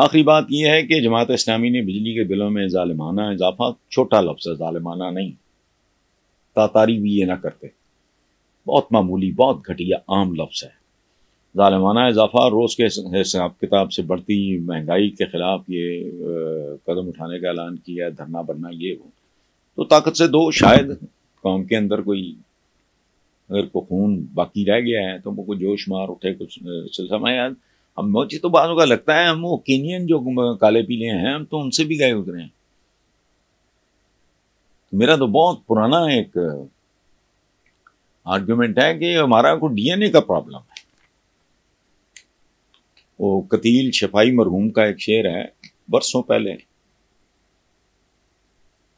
आखिरी बात यह है कि जमात इस्लामी ने बिजली के बिलों में ालिमाना इजाफा छोटा लफ्ज़ है ालिमाना नहीं तातारी भी ये ना करते बहुत मामूली बहुत घटिया आम लफ्ज़ है ालिमाना इजाफा रोज़ के हिसाब किताब से बढ़ती महंगाई के ख़िलाफ़ ये कदम उठाने का ऐलान किया है धरना बनना ये हो तो ताकत से दो शायद कौम के अंदर कोई अगर को खून बाकी रह गया है तो उनको जोश मार उठे कुछ सिलसिला याद अब मुझे तो बाजू का लगता है हम वो केनियन जो काले पीले हैं हम तो उनसे भी गए उतरे हैं तो मेरा तो बहुत पुराना एक आर्ग्यूमेंट है कि हमारा को डीएनए का प्रॉब्लम है वो कतील शफाई मरहूम का एक शेर है बरसों पहले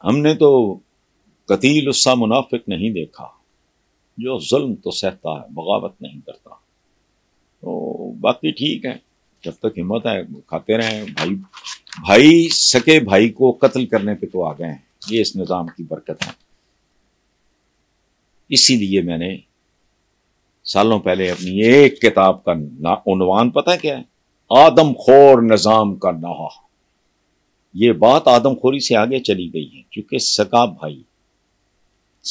हमने तो कतील उस्सा मुनाफिक नहीं देखा जो जुल्म तो सहता है बगावत नहीं करता तो बाकी ठीक है जब तक हिम्मत है खाते रहें भाई भाई सके भाई को कत्ल करने पे तो आ गए हैं ये इस निज़ाम की बरकत है इसीलिए मैंने सालों पहले अपनी एक किताब का नावान पता क्या है आदमखोर निज़ाम का नहा ये बात आदमखोरी से आगे चली गई है क्योंकि सगा भाई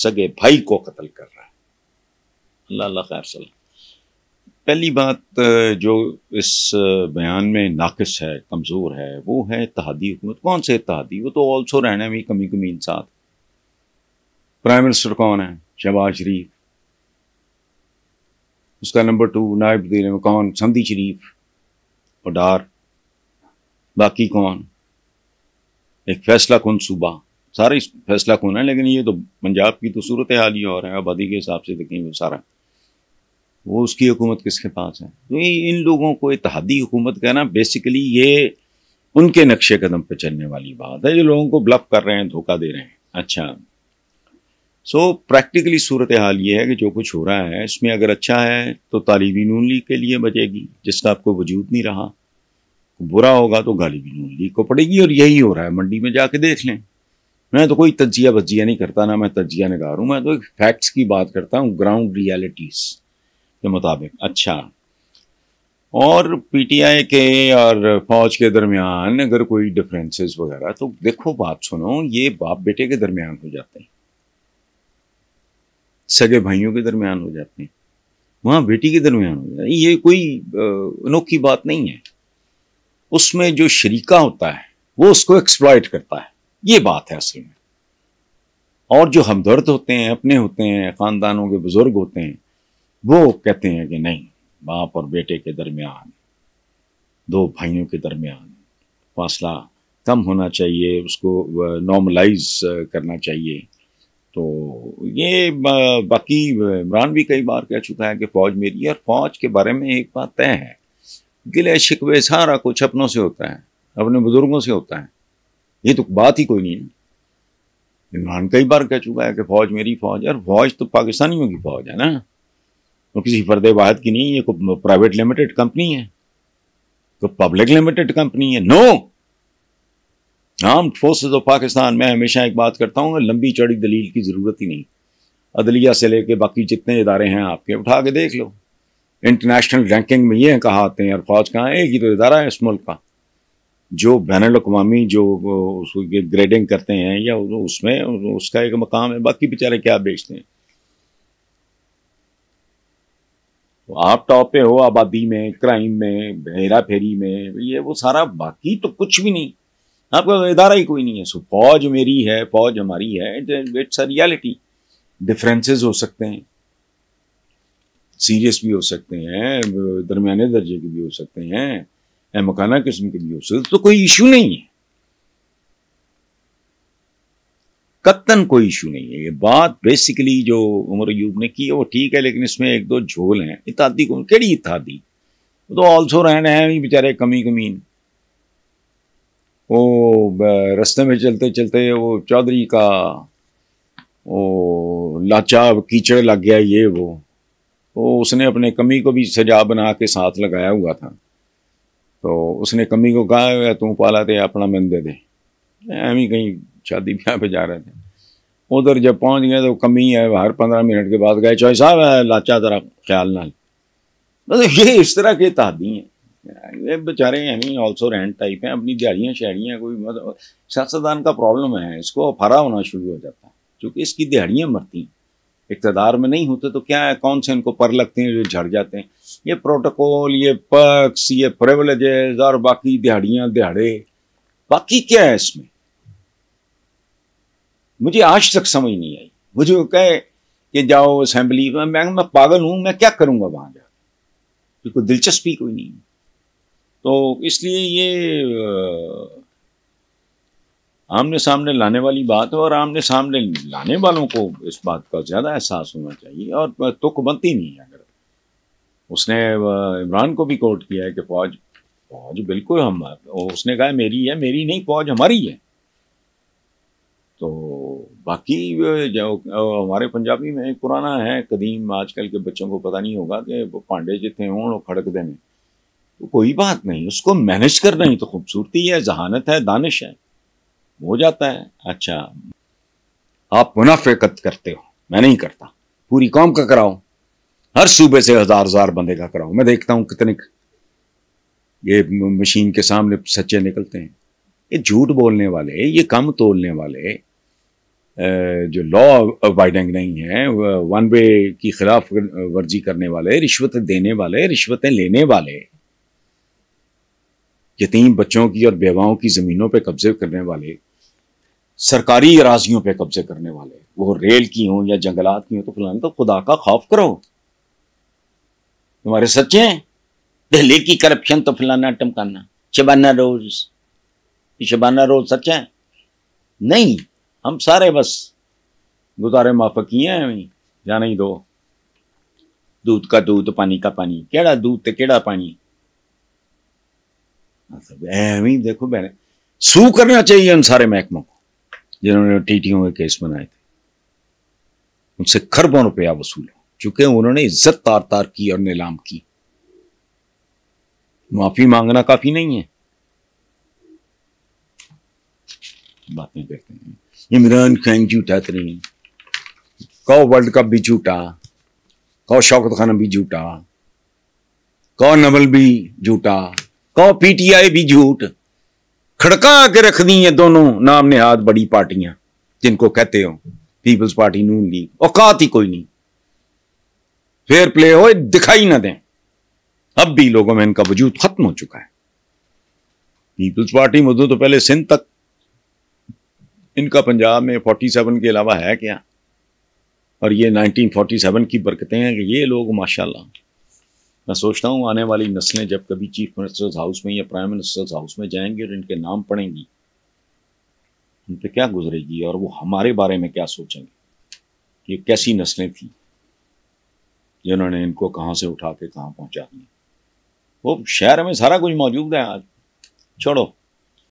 सगे भाई को कत्ल कर रहा है अल्लाह सल्लल्लाहु खैर वसल्लम पहली बात जो इस बयान में नाकस है कमज़ोर है वो है तहादी हुकूमत कौन से तहादी वो तो ऑल्सो रहना भी कमी कमी इंसाफ प्राइम मिनिस्टर कौन है शहबाज शरीफ उसका नंबर टू नायब में कौन संदी शरीफ और डार बाकी कौन एक फैसला कौन सूबा सारे फैसला कौन है लेकिन ये तो पंजाब की तो सूरत हाल ही और है आबादी के हिसाब से देखेंगे सारा वो उसकी हुकूमत किसके पास है तो ये इन लोगों को इतिहादी हुकूमत कहना बेसिकली ये उनके नक्शे कदम पर चलने वाली बात है जो लोगों को ब्लफ कर रहे हैं धोखा दे रहे हैं अच्छा सो प्रैक्टिकली सूरत हाल ये है कि जो कुछ हो रहा है इसमें अगर अच्छा है तो तालीबी नून लीग के लिए बचेगी जिसका आपको वजूद नहीं रहा बुरा होगा तो गालिबी नून लीग को पड़ेगी और यही हो रहा है मंडी में जाके देख लें मैं तो कोई तजिया बजिया नहीं करता ना मैं तजिया नगार हूँ मैं तो एक फैक्ट्स की बात करता हूँ ग्राउंड रियलिटीज़ के मुताबिक अच्छा और पीटीआई के और फौज के दरमियान अगर कोई डिफरेंसेस वगैरह तो देखो बात सुनो ये बाप बेटे के दरमियान हो जाते हैं सगे भाइयों के दरमियान हो जाते हैं वहां बेटी के दरमियान हो जाते हैं ये कोई अनोखी बात नहीं है उसमें जो शरीका होता है वो उसको एक्सप्लॉयट करता है ये बात है असल में और जो हमदर्द होते हैं अपने होते हैं ख़ानदानों के बुज़ुर्ग होते हैं वो कहते हैं कि नहीं बाप और बेटे के दरमियान दो भाइयों के दरमियान फासला कम होना चाहिए उसको नॉर्मलाइज करना चाहिए तो ये बाकी इमरान भी कई बार कह चुका है कि फ़ौज मेरी है और फ़ौज के बारे में एक बात तय है गिले शिकवे सारा कुछ अपनों से होता है अपने बुज़ुर्गों से होता है ये तो बात ही कोई नहीं है इमरान कई बार कह चुका है कि फ़ौज मेरी फ़ौज है और फ़ौज तो पाकिस्तानियों की फ़ौज है ना तो किसी फर्द वाहद की नहीं ये प्राइवेट लिमिटेड कंपनी है कोई पब्लिक लिमिटेड कंपनी है no arm forces of Pakistan मैं हमेशा एक बात करता हूँ लंबी चौड़ी दलील की ज़रूरत ही नहीं अदलिया से लेके बाकी जितने इदारे हैं आपके उठा के देख लो इंटरनेशनल रैंकिंग में ये कहा आते हैं और फौज कहाँ एक ही तो इदारा है इस मुल्क का जो बैन अवी जो उसको ग्रेडिंग करते हैं या उसमें उसका एक मकाम है बाकी बेचारे क्या बेचते हैं तो आप टॉप पे हो आबादी में क्राइम में हेरा फेरी में ये वो सारा बाकी तो कुछ भी नहीं आपका इदारा ही कोई नहीं है सो फौज मेरी है फौज हमारी है इट्स अ रियलिटी डिफरेंसेस हो सकते हैं सीरियस भी हो सकते हैं दरमियाने दर्जे के भी हो सकते हैं मकाना किस्म के भी हो सकते तो कोई इशू नहीं है कत्तन कोई इशू नहीं है ये बात बेसिकली जो उमर यूब ने की है वो ठीक है लेकिन इसमें एक दो झोल हैं इतादी को कड़ी इतादी तो ऑल्सो रहने हैं ही बेचारे कमी कमीन वो रस्ते में चलते चलते वो चौधरी का वो लाचा कीचड़ लग गया ये वो तो उसने अपने कमी को भी सजा बना के साथ लगाया हुआ था तो उसने कमी को कहा तू पाला थे अपना मन दे दे कहीं शादी ब्याह पे जा रहे थे उधर जब पहुंच गए तो कमी है हर पंद्रह मिनट के बाद गए चौहे साहब लाचा जरा ख्याल ना मतलब तो ये इस तरह के तहदी हैं ये बेचारे यानी ऑल्सो रेंट टाइप हैं अपनी दिहाड़ियाँ शहरियाँ कोई मतलब सियासतदान का प्रॉब्लम है इसको फरा होना शुरू हो जाता है क्योंकि इसकी दिहाड़ियाँ मरती हैं इकतदार में नहीं होते तो क्या है कौन से इनको पर लगते हैं जो झड़ जाते हैं ये प्रोटोकॉल ये पक्स ये प्रेवलेजेज और बाकी दिहाड़ियाँ दिहाड़े बाकी क्या है इसमें मुझे आज तक समझ नहीं आई मुझे वो कहे कि जाओ असेंबली में मैं मैं पागल हूं मैं क्या करूंगा वहां जा बिल्कुल तो दिलचस्पी कोई नहीं तो इसलिए ये आमने सामने लाने वाली बात है और आमने सामने लाने वालों को इस बात का ज़्यादा एहसास होना चाहिए और तुक तो बनती नहीं है अगर उसने इमरान को भी कोर्ट किया है कि फौज फौज बिल्कुल हम उसने कहा मेरी है मेरी नहीं फौज हमारी है तो बाकी जो हमारे पंजाबी में पुराना है कदीम आजकल के बच्चों को पता नहीं होगा कि पांडे जितने हों खड़क देने तो कोई बात नहीं उसको मैनेज करना ही तो खूबसूरती है जहानत है दानिश है हो जाता है अच्छा आप मुनाफेकत करते हो मैं नहीं करता पूरी कौम का कराओ हर सूबे से हजार हजार बंदे का कराओ मैं देखता हूं कितने ये मशीन के सामने सच्चे निकलते हैं ये झूठ बोलने वाले ये कम तोलने वाले जो लॉ अबाइडिंग नहीं है वन वे की खिलाफ वर्जी करने वाले रिश्वत देने वाले रिश्वतें लेने वाले यतीम बच्चों की और बेवाओं की ज़मीनों पर कब्जे करने वाले सरकारी अराजियों पर कब्जे करने वाले वो रेल की हों या जंगलात की हों तो फिलहाल तो खुदा का खौफ करो तुम्हारे सच्चे हैं दिल्ली की करप्शन तो फलाना टमकाना शबाना रोज शबाना रोज सच है नहीं हम सारे बस गुतारे किए हैं जाने ही दो दूध का दूध पानी का पानी केड़ा दूध तो केड़ा पानी मतलब देखो बहने सू करना चाहिए उन सारे महकमों को जिन्होंने टीटियों के केस बनाए थे उनसे खरबों रुपया वसूल हो चूंकि उन्होंने इज्जत तार तार की और नीलाम की माफी मांगना काफी नहीं है बातें करते हैं इमरान खान झूठा तरीन कौ वर्ल्ड कप भी झूठा कहो शौकत खाना भी झूठा कौ नवल भी झूठा कहो पीटीआई भी झूठ खड़का के रख दी है दोनों नाम ने हाथ बड़ी पार्टियां जिनको कहते हो पीपल्स पार्टी नून ली औकात ही कोई नहीं फेयर प्ले हो दिखाई ना दें अब भी लोगों में इनका वजूद खत्म हो चुका है पीपल्स पार्टी मुद्दों तो पहले सिंध तक इनका पंजाब में 47 के अलावा है क्या और ये 1947 की बरकतें हैं कि ये लोग माशाल्लाह मैं सोचता हूँ आने वाली नस्लें जब कभी चीफ मिनिस्टर्स हाउस में या प्राइम मिनिस्टर्स हाउस में जाएंगे और इनके नाम पढ़ेंगी उन पर क्या गुजरेगी और वो हमारे बारे में क्या सोचेंगे ये कैसी नस्लें थी जिन्होंने इनको कहाँ से उठा के कहाँ पहुँचा दिया वो शहर में सारा कुछ मौजूद है आज छोड़ो